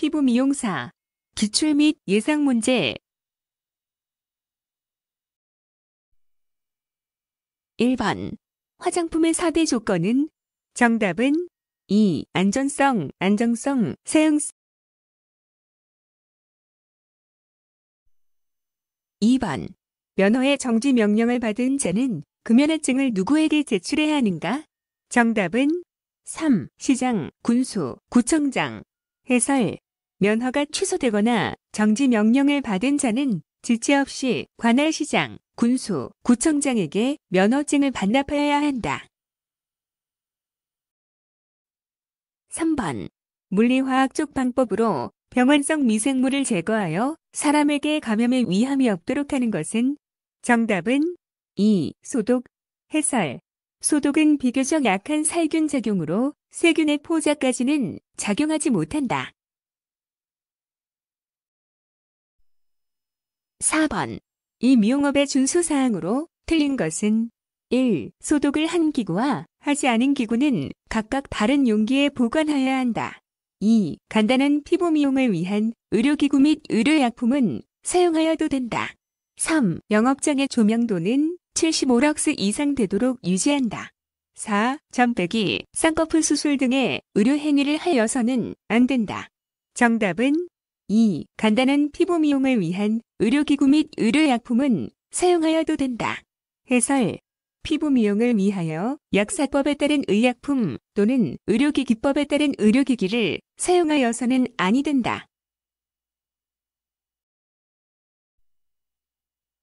피부 미용사, 기출 및 예상 문제 1번 화장품의 4대 조건은 정답은 2. 안전성, 안정성, 사용성 2번 면허의 정지 명령을 받은 자는 금연화증을 누구에게 제출해야 하는가? 정답은 3. 시장, 군수, 구청장 해설 면허가 취소되거나 정지 명령을 받은 자는 지체 없이 관할시장, 군수, 구청장에게 면허증을 반납하여야 한다. 3번 물리화학적 방법으로 병원성 미생물을 제거하여 사람에게 감염의 위험이 없도록 하는 것은 정답은 2. 소독, 해설. 소독은 비교적 약한 살균 작용으로 세균의 포자까지는 작용하지 못한다. 4번. 이 미용업의 준수사항으로 틀린 것은 1. 소독을 한 기구와 하지 않은 기구는 각각 다른 용기에 보관하여야 한다. 2. 간단한 피부 미용을 위한 의료기구 및 의료약품은 사용하여도 된다. 3. 영업장의 조명도는 75럭스 이상 되도록 유지한다. 4. 점빼기, 쌍꺼풀 수술 등의 의료 행위를 하여서는 안 된다. 정답은 2. 간단한 피부 미용을 위한 의료기구 및 의료약품은 사용하여도 된다. 해설 피부 미용을 위하여 약사법에 따른 의약품 또는 의료기기법에 따른 의료기기를 사용하여서는 아니 된다.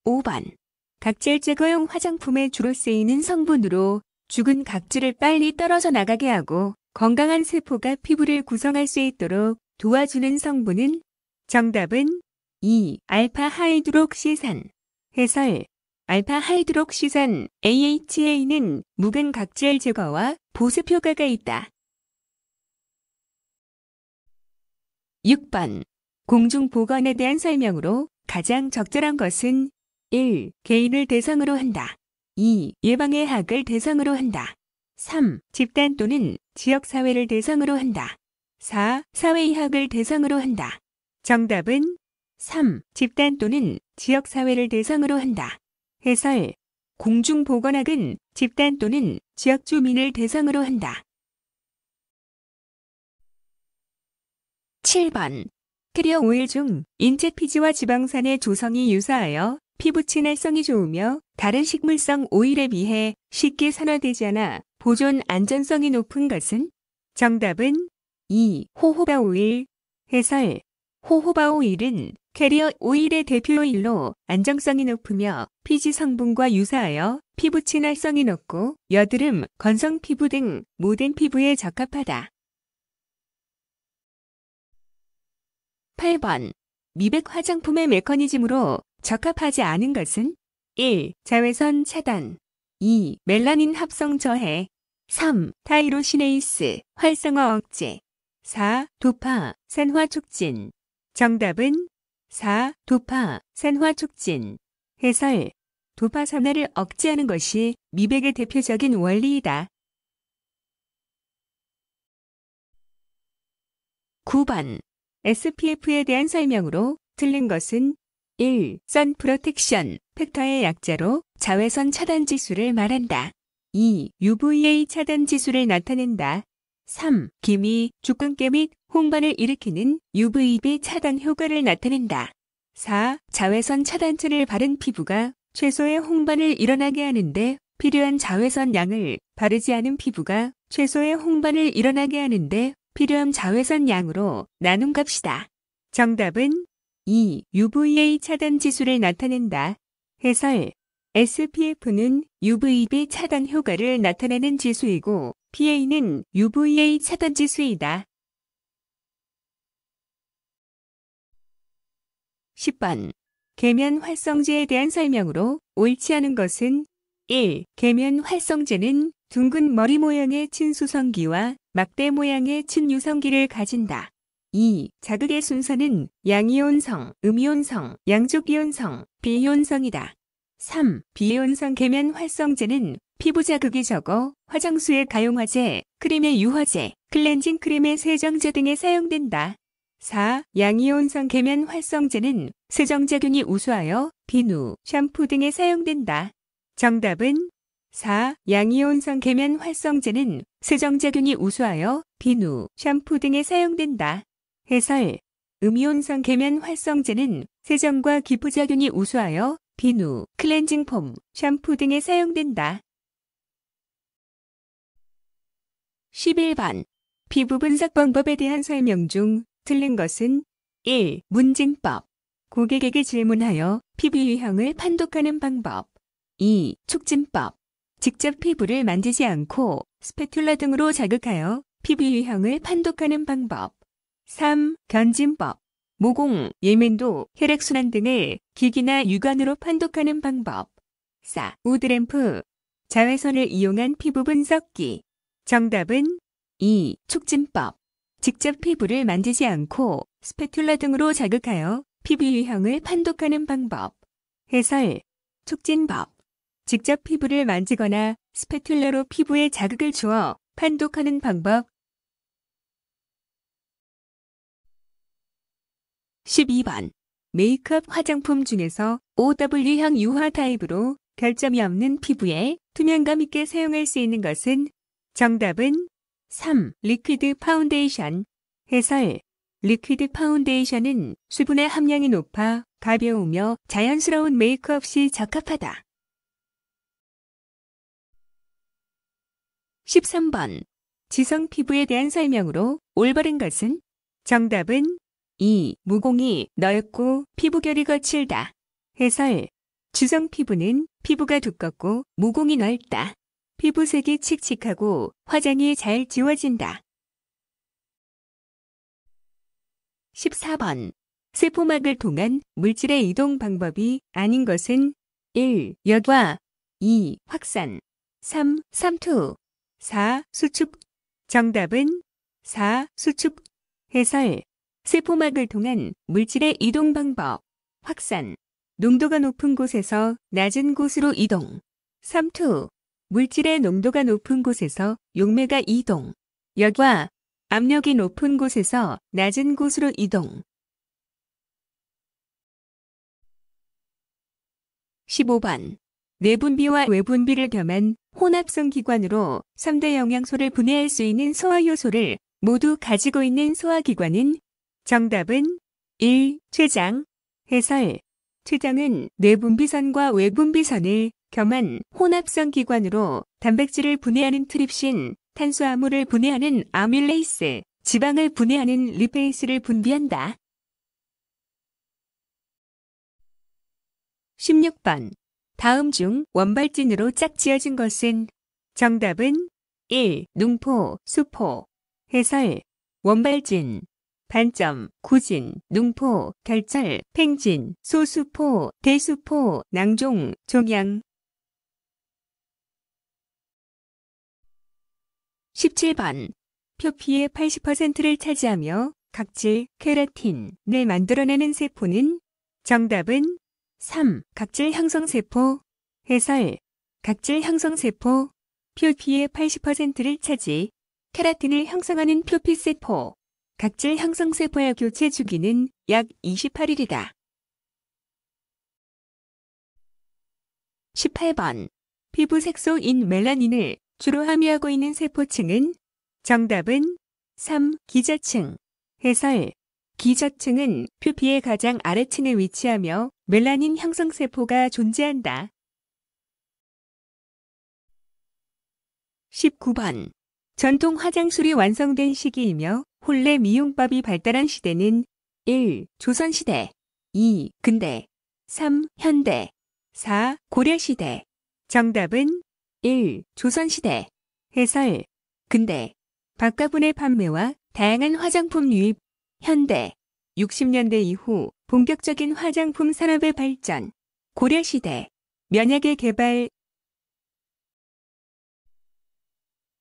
5번 각질 제거용 화장품에 주로 쓰이는 성분으로 죽은 각질을 빨리 떨어져 나가게 하고 건강한 세포가 피부를 구성할 수 있도록 도와주는 성분은 정답은 2. 알파 하이드록시산 해설 알파 하이드록시산 AHA는 묵은 각질 제거와 보습 효과가 있다. 6번 공중 보건에 대한 설명으로 가장 적절한 것은 1. 개인을 대상으로 한다. 2. 예방의 학을 대상으로 한다. 3. 집단 또는 지역사회를 대상으로 한다. 4. 사회의학을 대상으로 한다. 정답은 3. 집단 또는 지역사회를 대상으로 한다. 해설. 공중보건학은 집단 또는 지역 주민을 대상으로 한다. 7번. 크리어 오일 중 인체 피지와 지방산의 조성이 유사하여 피부 친화성이 좋으며 다른 식물성 오일에 비해 쉽게 산화되지 않아 보존 안전성이 높은 것은? 정답은 2. 호호바 오일. 해설. 호호바오 일은 캐리어 오일의 대표오일로 안정성이 높으며 피지 성분과 유사하여 피부 친화성이 높고 여드름, 건성 피부 등 모든 피부에 적합하다. 8번 미백 화장품의 메커니즘으로 적합하지 않은 것은 1. 자외선 차단 2. 멜라닌 합성 저해 3. 타이로시네이스 활성화 억제 4. 도파, 산화 촉진 정답은 4. 도파, 산화 촉진. 해설. 도파 산화를 억제하는 것이 미백의 대표적인 원리이다. 9번. SPF에 대한 설명으로 틀린 것은 1. 선 프로텍션 팩터의 약자로 자외선 차단 지수를 말한다. 2. UVA 차단 지수를 나타낸다. 3. 기미, 주근깨 및 홍반을 일으키는 UVB 차단 효과를 나타낸다. 4. 자외선 차단제를 바른 피부가 최소의 홍반을 일어나게 하는데 필요한 자외선 양을 바르지 않은 피부가 최소의 홍반을 일어나게 하는데 필요한 자외선 양으로 나눔갑시다 정답은 2. UVA 차단 지수를 나타낸다. 해설 SPF는 UVB 차단 효과를 나타내는 지수이고 PA는 UVA 차단 지수이다. 10번. 계면 활성제에 대한 설명으로 옳지 않은 것은 1. 계면 활성제는 둥근 머리 모양의 친수성기와 막대 모양의 친유성기를 가진다. 2. 자극의 순서는 양이온성, 음이온성, 양쪽이온성 비이온성이다. 3. 비이온성 계면 활성제는 피부 자극이 적어 화장수의 가용화제, 크림의 유화제, 클렌징 크림의 세정제 등에 사용된다. 4. 양이온성 계면 활성제는 세정작용이 우수하여 비누, 샴푸 등에 사용된다. 정답은 4. 양이온성 계면 활성제는 세정작용이 우수하여 비누, 샴푸 등에 사용된다. 해설 음이온성 계면 활성제는 세정과 기부작용이 우수하여 비누, 클렌징 폼, 샴푸 등에 사용된다. 11번 피부 분석 방법에 대한 설명 중 틀린 것은 1. 문증법. 고객에게 질문하여 피부 유형을 판독하는 방법. 2. 촉진법. 직접 피부를 만지지 않고 스패툴라 등으로 자극하여 피부 유형을 판독하는 방법. 3. 견진법. 모공, 예민도, 혈액순환 등을 기기나 육안으로 판독하는 방법. 4. 우드램프. 자외선을 이용한 피부 분석기. 정답은 2. 촉진법. 직접 피부를 만지지 않고 스패툴라 등으로 자극하여 피부 유형을 판독하는 방법. 해설. 촉진법. 직접 피부를 만지거나 스패툴러로 피부에 자극을 주어 판독하는 방법. 12번. 메이크업 화장품 중에서 OW형 유화 타입으로 결점이 없는 피부에 투명감 있게 사용할 수 있는 것은 정답은 3. 리퀴드 파운데이션 해설 리퀴드 파운데이션은 수분의 함량이 높아 가벼우며 자연스러운 메이크업 시 적합하다. 13번 지성 피부에 대한 설명으로 올바른 것은 정답은 2. 무공이 넓고 피부결이 거칠다. 해설 지성 피부는 피부가 두껍고 무공이 넓다. 피부색이 칙칙하고 화장이 잘 지워진다. 14번. 세포막을 통한 물질의 이동 방법이 아닌 것은 1. 여과 2. 확산 3. 삼투 4. 수축 정답은 4. 수축 해설 세포막을 통한 물질의 이동 방법 확산 농도가 높은 곳에서 낮은 곳으로 이동 삼투 물질의 농도가 높은 곳에서 용매가 이동, 여과 압력이 높은 곳에서 낮은 곳으로 이동. 15번 내분비와 외분비를 겸한 혼합성 기관으로 3대 영양소를 분해할 수 있는 소화효소를 모두 가지고 있는 소화기관은 정답은 1. 췌장 해설 췌장은 내분비선과 외분비선을 겸한 혼합성 기관으로 단백질을 분해하는 트립신, 탄수화물을 분해하는 아밀레이스, 지방을 분해하는 리페이스를 분비한다. 16번. 다음 중 원발진으로 짝지어진 것은 정답은 1. 농포, 수포. 해설. 원발진. 반점, 구진, 농포, 결절, 팽진, 소수포, 대수포, 낭종, 종양. 17번. 표피의 80%를 차지하며 각질, 케라틴을 만들어내는 세포는 정답은 3. 각질 형성세포 해설 각질 형성세포 표피의 80%를 차지 케라틴을 형성하는 표피세포 각질 형성세포의 교체 주기는 약 28일이다. 18번 피부 색소인 멜라닌을 주로 함유하고 있는 세포층은 정답은 3. 기저층 해설 기저층은 표피의 가장 아래층에 위치하며 멜라닌 형성세포가 존재한다. 19번 전통 화장술이 완성된 시기이며 혼례 미용법이 발달한 시대는 1. 조선시대 2. 근대 3. 현대 4. 고려시대 정답은 1. 조선시대 해설 근대 박가분의 판매와 다양한 화장품 유입 현대 60년대 이후 본격적인 화장품 산업의 발전 고려시대 면역의 개발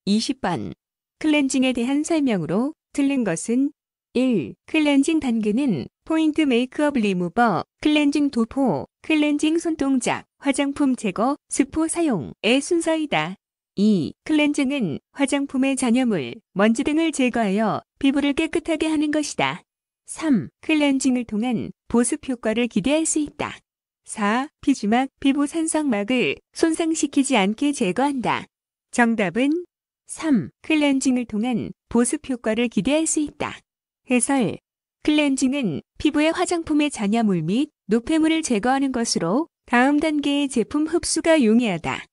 20번 클렌징에 대한 설명으로 틀린 것은 1. 클렌징 단계는 포인트 메이크업 리무버, 클렌징 도포, 클렌징 손동작, 화장품 제거, 스포 사용의 순서이다. 2. 클렌징은 화장품의 잔여물, 먼지 등을 제거하여 피부를 깨끗하게 하는 것이다. 3. 클렌징을 통한 보습 효과를 기대할 수 있다. 4. 피지막, 피부 산성막을 손상시키지 않게 제거한다. 정답은 3. 클렌징을 통한 보습 효과를 기대할 수 있다. 해설. 클렌징은 피부의 화장품의 잔여물 및 노폐물을 제거하는 것으로 다음 단계의 제품 흡수가 용이하다.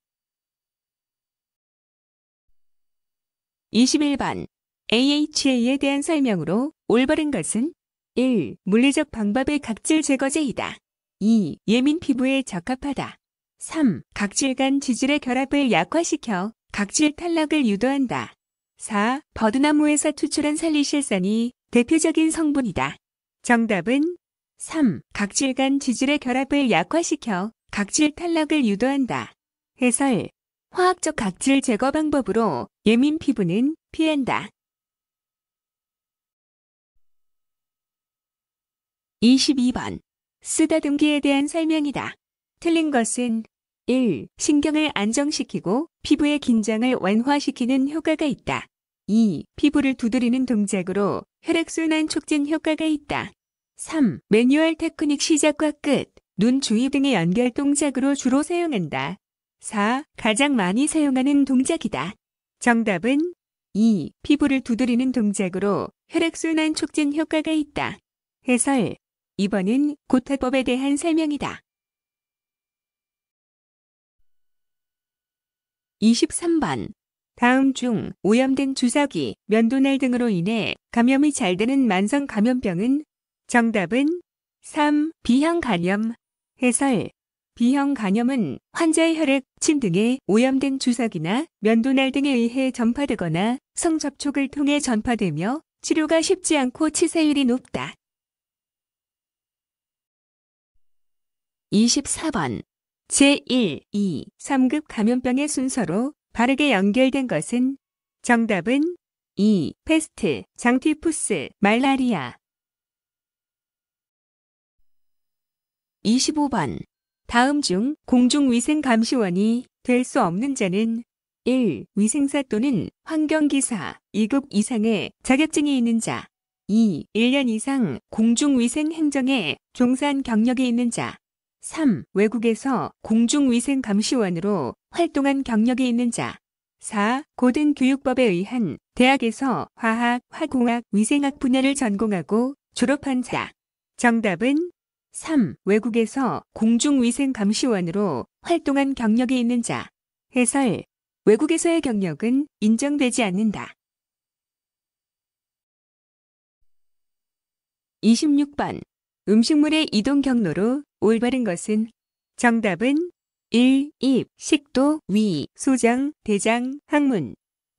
21번 AHA에 대한 설명으로 올바른 것은 1. 물리적 방법의 각질 제거제이다. 2. 예민 피부에 적합하다. 3. 각질 간 지질의 결합을 약화시켜 각질 탈락을 유도한다. 4. 버드나무에서 추출한 살리실산이 대표적인 성분이다. 정답은 3. 각질 간 지질의 결합을 약화시켜 각질 탈락을 유도한다. 해설 화학적 각질 제거 방법으로 예민 피부는 피한다. 22번 쓰다듬기에 대한 설명이다. 틀린 것은 1. 신경을 안정시키고 피부의 긴장을 완화시키는 효과가 있다. 2. 피부를 두드리는 동작으로 혈액순환 촉진 효과가 있다. 3. 매뉴얼 테크닉 시작과 끝, 눈 주위 등의 연결 동작으로 주로 사용한다. 4. 가장 많이 사용하는 동작이다. 정답은 2. 피부를 두드리는 동작으로 혈액순환 촉진 효과가 있다. 해설 2번은 고타법에 대한 설명이다. 23번 다음 중 오염된 주사기, 면도날 등으로 인해 감염이 잘 되는 만성 감염병은 정답은 3. 비형 간염. 해설. 비형 간염은 환자의 혈액, 침 등에 오염된 주사기나 면도날 등에 의해 전파되거나 성접촉을 통해 전파되며 치료가 쉽지 않고 치사율이 높다. 24번 제1, 2, 3급 감염병의 순서로 바르게 연결된 것은 정답은 2. 페스트 장티푸스, 말라리아 25번 다음 중 공중위생감시원이 될 수 없는 자는 1. 위생사 또는 환경기사 2급 이상의 자격증이 있는 자 2. 1년 이상 공중위생행정에 종사한 경력이 있는 자 3. 외국에서 공중위생감시원으로 활동한 경력이 있는 자. 4. 고등교육법에 의한 대학에서 화학, 화공학, 위생학 분야를 전공하고 졸업한 자. 정답은 3. 외국에서 공중위생감시원으로 활동한 경력이 있는 자. 해설. 외국에서의 경력은 인정되지 않는다. 26번. 음식물의 이동 경로로 올바른 것은? 정답은 1. 입, 식도, 위, 소장, 대장, 항문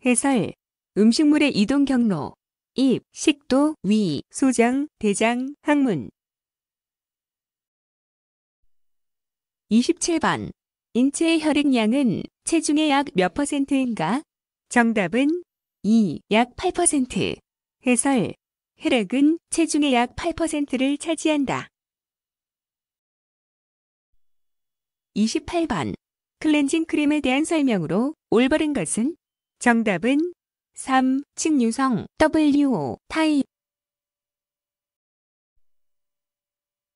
해설 음식물의 이동 경로 입, 식도, 위, 소장, 대장, 항문 27번 인체의 혈액량은 체중의 약 몇 퍼센트인가? 정답은 2. 약 8%. 해설 혈액은 체중의 약 8%를 차지한다. 28번 클렌징 크림에 대한 설명으로 올바른 것은 정답은 3. 층유성 WO 타입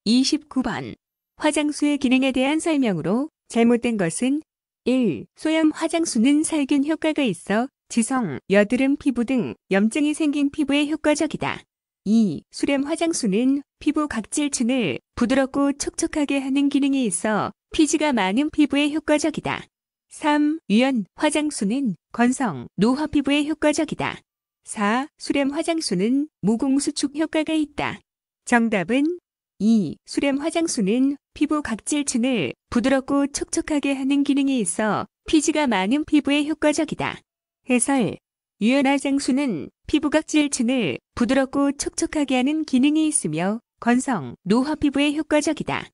29번 화장수의 기능에 대한 설명으로 잘못된 것은 1. 소염 화장수는 살균 효과가 있어 지성, 여드름 피부 등 염증이 생긴 피부에 효과적이다. 2. 수렴 화장수는 피부 각질층을 부드럽고 촉촉하게 하는 기능이 있어 피지가 많은 피부에 효과적이다. 3. 유연 화장수는 건성, 노화 피부에 효과적이다. 4. 수렴 화장수는 무공수축 효과가 있다. 정답은 2. 수렴 화장수는 피부 각질층을 부드럽고 촉촉하게 하는 기능이 있어 피지가 많은 피부에 효과적이다. 해설 유연 화장수는 피부각질층을 부드럽고 촉촉하게 하는 기능이 있으며 건성, 노화 피부에 효과적이다.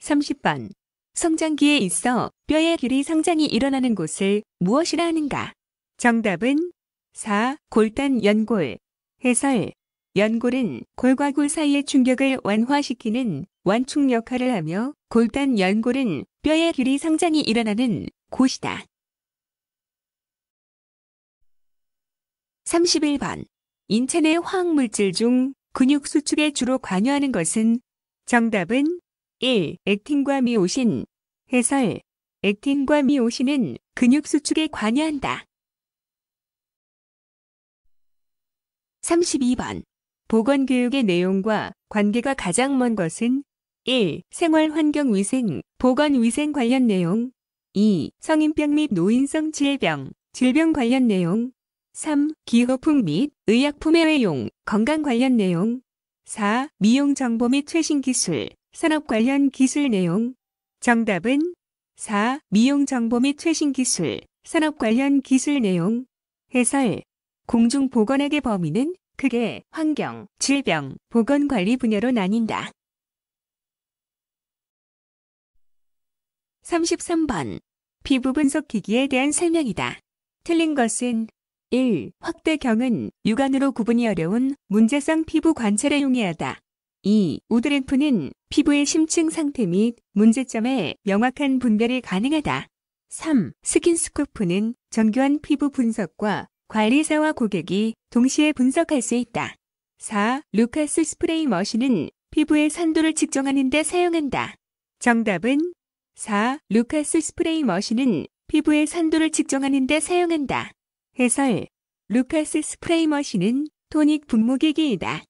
30번. 성장기에 있어 뼈의 길이 성장이 일어나는 곳을 무엇이라 하는가? 정답은 4. 골단 연골. 해설. 연골은 골과 골 사이의 충격을 완화시키는 완충 역할을 하며 골단 연골은 뼈의 길이 성장이 일어나는 곳이다. 31번 인체내 화학물질 중 근육 수축에 주로 관여하는 것은 정답은 1. 액틴과 미오신 해설 액틴과 미오신은 근육 수축에 관여한다. 32번 보건교육의 내용과 관계가 가장 먼 것은 1. 생활환경위생, 보건위생 관련 내용 2. 성인병 및 노인성 질병, 질병 관련 내용 3. 기호품 및 의약품의 외용, 건강 관련 내용 4. 미용 정보 및 최신 기술, 산업 관련 기술 내용 정답은 4. 미용 정보 및 최신 기술, 산업 관련 기술 내용 해설 공중 보건학의 범위는 크게 환경, 질병, 보건관리 분야로 나뉜다. 33번. 피부 분석 기기에 대한 설명이다. 틀린 것은 1. 확대경은 육안으로 구분이 어려운 문제성 피부 관찰에 용이하다. 2. 우드램프는 피부의 심층 상태 및문제점에 명확한 분별이 가능하다. 3. 스킨스쿠프는 정교한 피부 분석과 관리사와 고객이 동시에 분석할 수 있다. 4. 루카스 스프레이 머신은 피부의 산도를 측정하는 데 사용한다. 정답은 4. 루카스 스프레이 머신은 피부의 산도를 측정하는 데 사용한다. 해설 루카스 스프레이머시는 토닉 분무기기이다.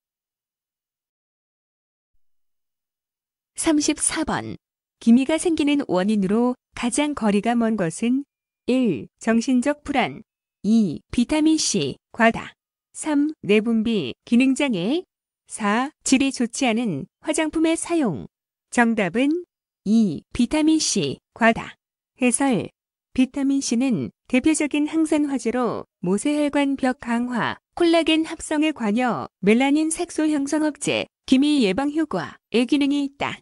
34번 기미가 생기는 원인으로 가장 거리가 먼 것은 1. 정신적 불안 2. 비타민C 과다 3. 내분비 기능장애 4. 질이 좋지 않은 화장품의 사용 정답은 2. 비타민C 과다 해설 비타민C는 대표적인 항산 화제로 모세혈관 벽 강화, 콜라겐 합성에 관여, 멜라닌 색소 형성 억제, 기미 예방 효과, 의 기능이 있다.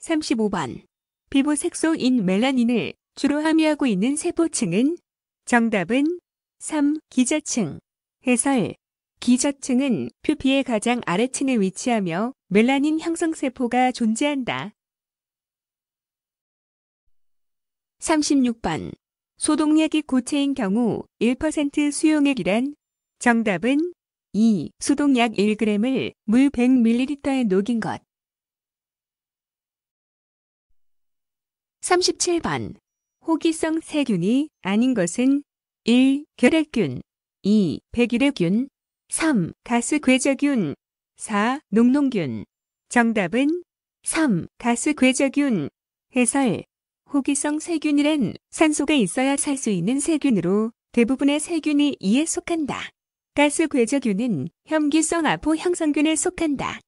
35번. 피부 색소인 멜라닌을 주로 함유하고 있는 세포층은 정답은 3. 기저층. 해설. 기저층은 표피의 가장 아래층에 위치하며 멜라닌 형성세포가 존재한다. 36번. 소독약이 고체인 경우 1% 수용액이란 정답은 2. 소독약 1g을 물 100ml에 녹인 것. 37번. 호기성 세균이 아닌 것은 1. 결핵균 2. 백일핵균 3. 가스괴저균 4. 농농균 정답은 3. 가스괴저균 해설 호기성 세균이란 산소가 있어야 살 수 있는 세균으로 대부분의 세균이 이에 속한다. 가스궤적균은 혐기성 아포 형성균에 속한다.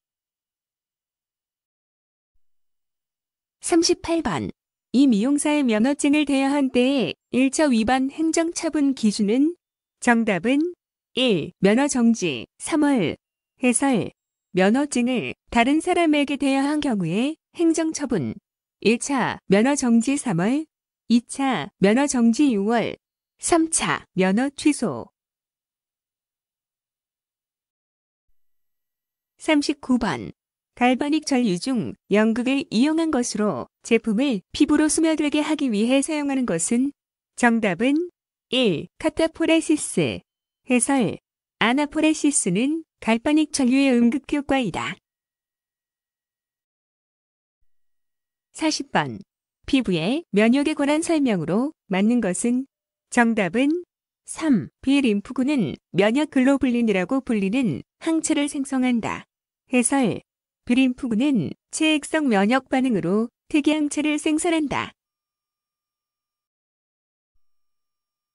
38번 이 미용사의 면허증을 대여한 때에 1차 위반 행정처분 기준은 정답은 1. 면허 정지 3월 해설 면허증을 다른 사람에게 대여한 경우에 행정처분 1차 면허 정지 3월, 2차 면허 정지 6월, 3차 면허 취소. 39번 갈바닉 전류 중 연극을 이용한 것으로 제품을 피부로 스며들게 하기 위해 사용하는 것은 정답은 1. 카타포레시스 해설 아나포레시스는 갈바닉 전류의 응급 효과이다. 40번. 피부의 면역에 관한 설명으로 맞는 것은 정답은 3. 비림프구는 면역 글로블린이라고 불리는 항체를 생성한다. 해설. 비림프구는 체액성 면역 반응으로 특이항체를 생산한다.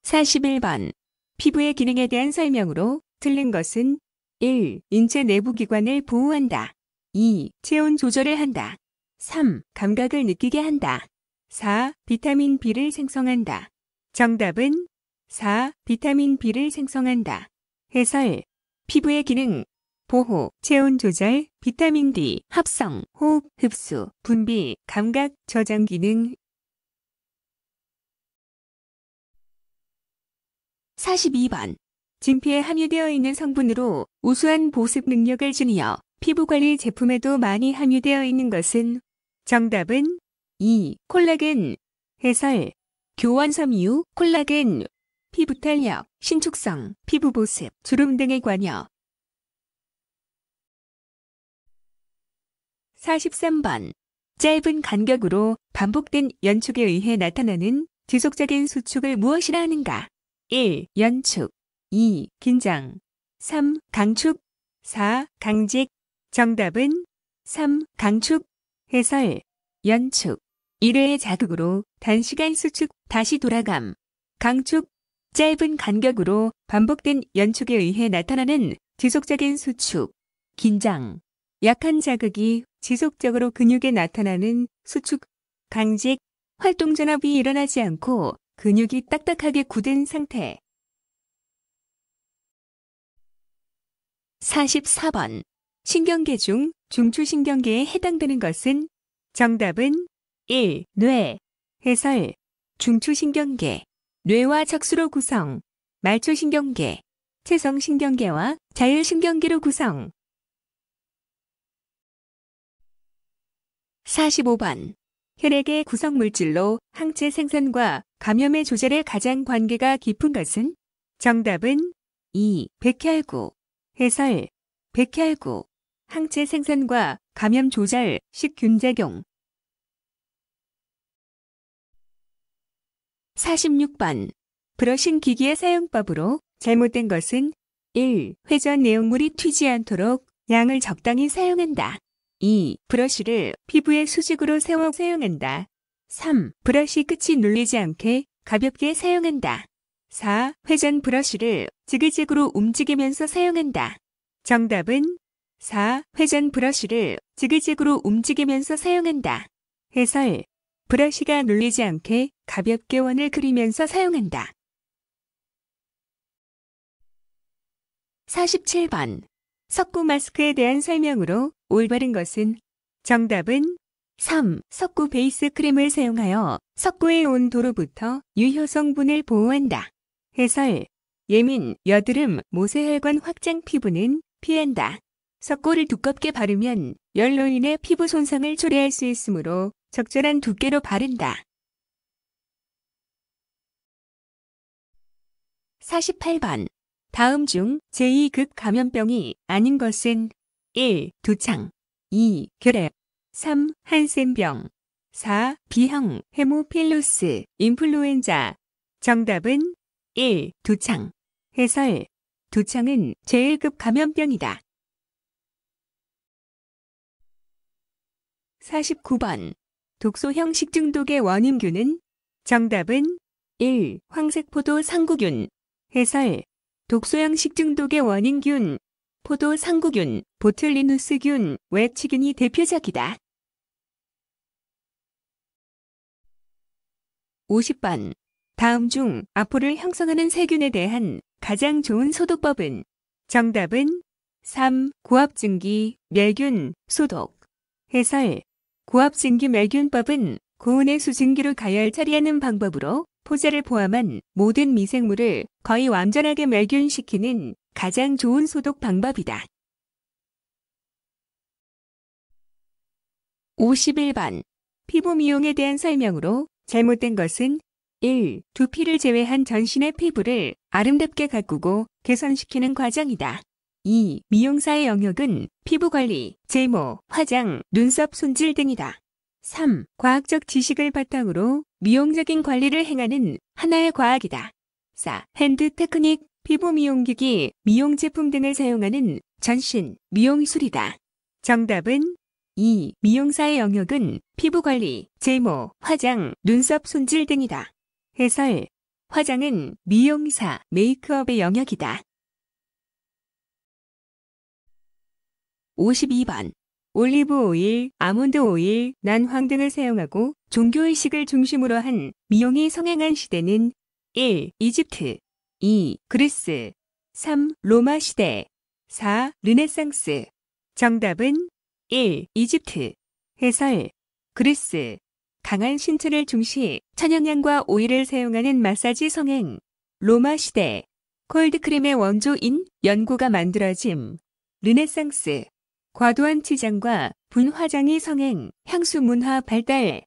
41번. 피부의 기능에 대한 설명으로 틀린 것은 1. 인체 내부 기관을 보호한다. 2. 체온 조절을 한다. 3. 감각을 느끼게 한다. 4. 비타민 B를 생성한다. 정답은 4. 비타민 B를 생성한다. 해설, 피부의 기능, 보호, 체온 조절, 비타민 D, 합성, 호흡, 흡수, 분비, 감각, 저장 기능 42번 진피에 함유되어 있는 성분으로 우수한 보습 능력을 지니어 피부관리 제품에도 많이 함유되어 있는 것은 정답은 2. E, 콜라겐 해설 교원섬유, 콜라겐, 피부 탄력, 신축성, 피부 보습, 주름 등에 관여 43번 짧은 간격으로 반복된 연축에 의해 나타나는 지속적인 수축을 무엇이라 하는가? 1. 연축 2. 긴장 3. 강축 4. 강직 정답은 3. 강축 해설, 연축, 1회의 자극으로 단시간 수축 다시 돌아감, 강축, 짧은 간격으로 반복된 연축에 의해 나타나는 지속적인 수축, 긴장, 약한 자극이 지속적으로 근육에 나타나는 수축, 강직, 활동 전압이 일어나지 않고 근육이 딱딱하게 굳은 상태. 44번 신경계 중 중추신경계에 해당되는 것은 정답은 1. 뇌 해설 중추신경계 뇌와 척수로 구성 말초신경계 체성신경계와 자율신경계로 구성 45번 혈액의 구성물질로 항체 생산과 감염의 조절에 가장 관계가 깊은 것은? 정답은 2. 백혈구 해설 백혈구 항체 생산과 감염 조절, 식균 작용 46번 브러싱 기기의 사용법으로 잘못된 것은 1. 회전 내용물이 튀지 않도록 양을 적당히 사용한다. 2. 브러쉬를 피부의 수직으로 세워 사용한다. 3. 브러쉬 끝이 눌리지 않게 가볍게 사용한다. 4. 회전 브러쉬를 지그재그로 움직이면서 사용한다. 정답은 4. 회전 브러쉬를 지그재그로 움직이면서 사용한다. 해설. 브러쉬가 눌리지 않게 가볍게 원을 그리면서 사용한다. 47번. 석구 마스크에 대한 설명으로 올바른 것은 정답은 3. 석구 베이스 크림을 사용하여 석구의 온도로부터 유효 성분을 보호한다. 해설. 예민, 여드름, 모세혈관 확장 피부는 피한다. 석고를 두껍게 바르면 열로 인해 피부 손상을 초래할 수 있으므로 적절한 두께로 바른다. 48번. 다음 중 제2급 감염병이 아닌 것은 1. 두창 2. 결핵 3. 한센병 4. 비형 헤모필루스 인플루엔자 정답은 1. 두창 해설 두창은 제1급 감염병이다. 49번 독소 형식 중독의 원인균은 정답은 1. 황색포도 상구균 해설 독소 형식 중독의 원인균 포도 상구균 보틀리누스균 외치균이 대표적이다. 50번 다음 중 아포를 형성하는 세균에 대한 가장 좋은 소독법은 정답은 3. 고압증기, 멸균, 소독 해설 고압증기 멸균법은 고온의 수증기로 가열 처리하는 방법으로 포자를 포함한 모든 미생물을 거의 완전하게 멸균시키는 가장 좋은 소독 방법이다. 51번 피부 미용에 대한 설명으로 잘못된 것은 1. 두피를 제외한 전신의 피부를 아름답게 가꾸고 개선시키는 과정이다. 2. 미용사의 영역은 피부관리, 제모, 화장, 눈썹 손질 등이다. 3. 과학적 지식을 바탕으로 미용적인 관리를 행하는 하나의 과학이다. 4. 핸드 테크닉, 피부 미용기기, 미용 제품 등을 사용하는 전신, 미용술이다. 정답은 2. 미용사의 영역은 피부관리, 제모, 화장, 눈썹 손질 등이다. 해설. 화장은 미용사, 메이크업의 영역이다. 52번. 올리브 오일, 아몬드 오일, 난황 등을 사용하고 종교의식을 중심으로 한 미용이 성행한 시대는 1. 이집트 2. 그리스 3. 로마 시대 4. 르네상스 정답은 1. 이집트 해설 그리스 강한 신체를 중시 천연향과 오일을 사용하는 마사지 성행 로마 시대 콜드크림의 원조인 연구가 만들어짐 르네상스 과도한 치장과 분화장의 성행, 향수 문화 발달.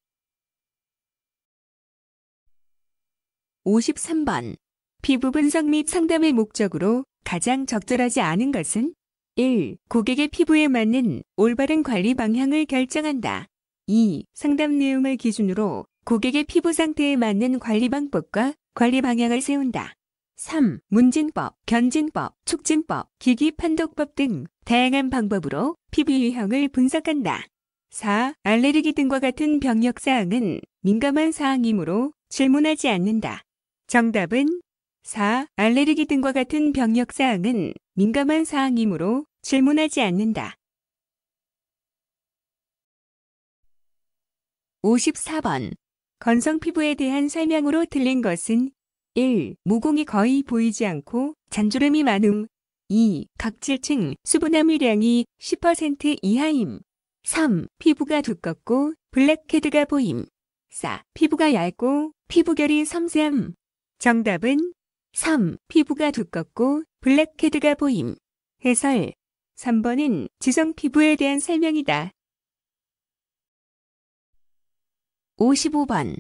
53번. 피부 분석 및 상담의 목적으로 가장 적절하지 않은 것은 1. 고객의 피부에 맞는 올바른 관리 방향을 결정한다. 2. 상담 내용을 기준으로 고객의 피부 상태에 맞는 관리 방법과 관리 방향을 세운다. 3. 문진법, 견진법, 촉진법, 기기판독법 등 다양한 방법으로 p b 유형을 분석한다. 4. 알레르기 등과 같은 병력 사항은 민감한 사항이므로 질문하지 않는다. 정답은 4. 알레르기 등과 같은 병력 사항은 민감한 사항이므로 질문하지 않는다. 54번. 건성 피부에 대한 설명으로 틀린 것은 1. 모공이 거의 보이지 않고 잔주름이 많음. 2. 각질층 수분함유량이 10% 이하임. 3. 피부가 두껍고 블랙헤드가 보임. 4. 피부가 얇고 피부결이 섬세함. 정답은 3. 피부가 두껍고 블랙헤드가 보임. 해설 3번은 지성 피부에 대한 설명이다. 55번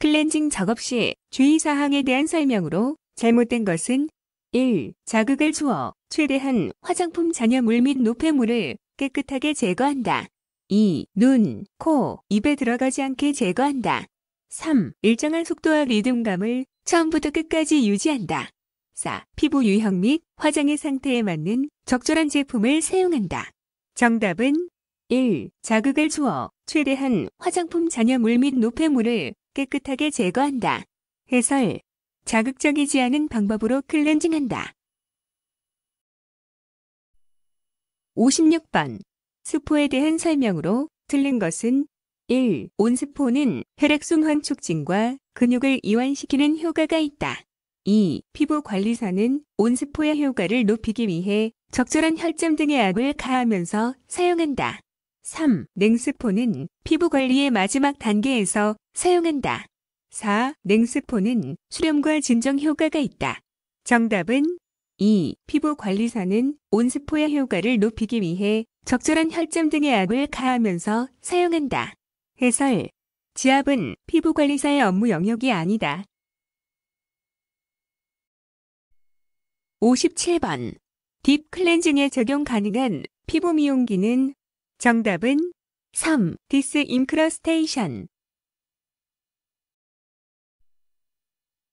클렌징 작업 시 주의사항에 대한 설명으로 잘못된 것은 1. 자극을 주어 최대한 화장품 잔여물 및 노폐물을 깨끗하게 제거한다. 2. 눈, 코, 입에 들어가지 않게 제거한다. 3. 일정한 속도와 리듬감을 처음부터 끝까지 유지한다. 4. 피부 유형 및 화장의 상태에 맞는 적절한 제품을 사용한다. 정답은 1. 자극을 주어 최대한 화장품 잔여물 및 노폐물을 깨끗하게 제거한다. 해설. 자극적이지 않은 방법으로 클렌징한다. 56번. 수포에 대한 설명으로 틀린 것은 1. 온수포는 혈액순환 촉진과 근육을 이완시키는 효과가 있다. 2. 피부 관리사는 온수포의 효과를 높이기 위해 적절한 혈점 등의 약을 가하면서 사용한다. 3. 냉스포는 피부 관리의 마지막 단계에서 사용한다. 4. 냉스포는 수렴과 진정 효과가 있다. 정답은 2. 피부 관리사는 온스포의 효과를 높이기 위해 적절한 혈점 등의 약을 가하면서 사용한다. 해설. 지압은 피부 관리사의 업무 영역이 아니다. 57번. 딥 클렌징에 적용 가능한 피부 미용기는 정답은 3. 디스 인크러스테이션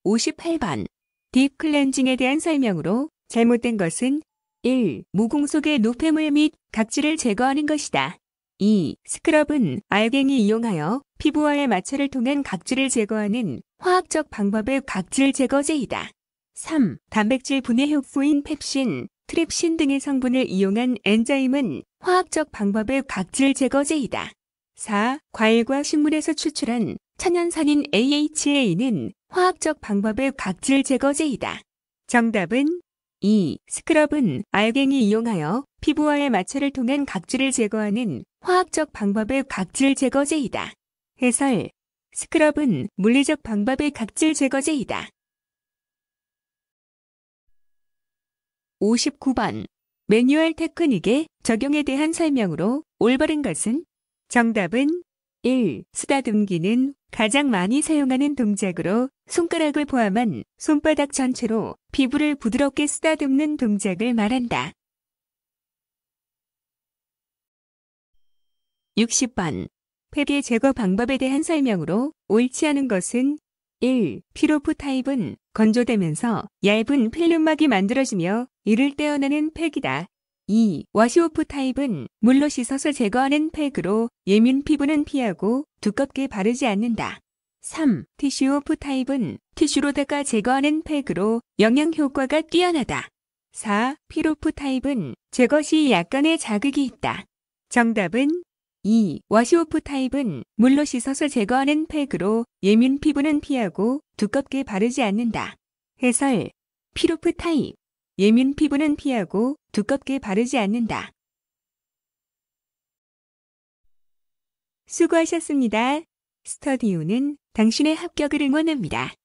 58번 딥 클렌징에 대한 설명으로 잘못된 것은 1. 무공속의 노폐물 및 각질을 제거하는 것이다. 2. 스크럽은 알갱이 이용하여 피부와의 마찰을 통한 각질을 제거하는 화학적 방법의 각질 제거제이다. 3. 단백질 분해 효소인 펩신, 트립신 등의 성분을 이용한 엔자임은 화학적 방법의 각질 제거제이다. 4. 과일과 식물에서 추출한 천연산인 AHA는 화학적 방법의 각질 제거제이다. 정답은 2. 스크럽은 알갱이 이용하여 피부와의 마찰을 통한 각질을 제거하는 화학적 방법의 각질 제거제이다. 해설 스크럽은 물리적 방법의 각질 제거제이다. 59번 매뉴얼 테크닉의 적용에 대한 설명으로 올바른 것은 정답은 1. 쓰다듬기는 가장 많이 사용하는 동작으로 손가락을 포함한 손바닥 전체로 피부를 부드럽게 쓰다듬는 동작을 말한다. 60번 폐기 제거 방법에 대한 설명으로 옳지 않은 것은 1. 피로프 타입은 건조되면서 얇은 필름막이 만들어지며 이를 떼어내는 팩이다. 2. 와시오프 타입은 물로 씻어서 제거하는 팩으로 예민 피부는 피하고 두껍게 바르지 않는다. 3. 티슈오프 타입은 티슈로 닦가 제거하는 팩으로 영양 효과가 뛰어나다. 4. 피로프 타입은 제거 시 약간의 자극이 있다. 정답은 2. 와시오프 타입은 물로 씻어서 제거하는 팩으로 예민 피부는 피하고 두껍게 바르지 않는다. 해설 피로프 타입 예민 피부는 피하고 두껍게 바르지 않는다. 수고하셨습니다. 스터디오는 당신의 합격을 응원합니다.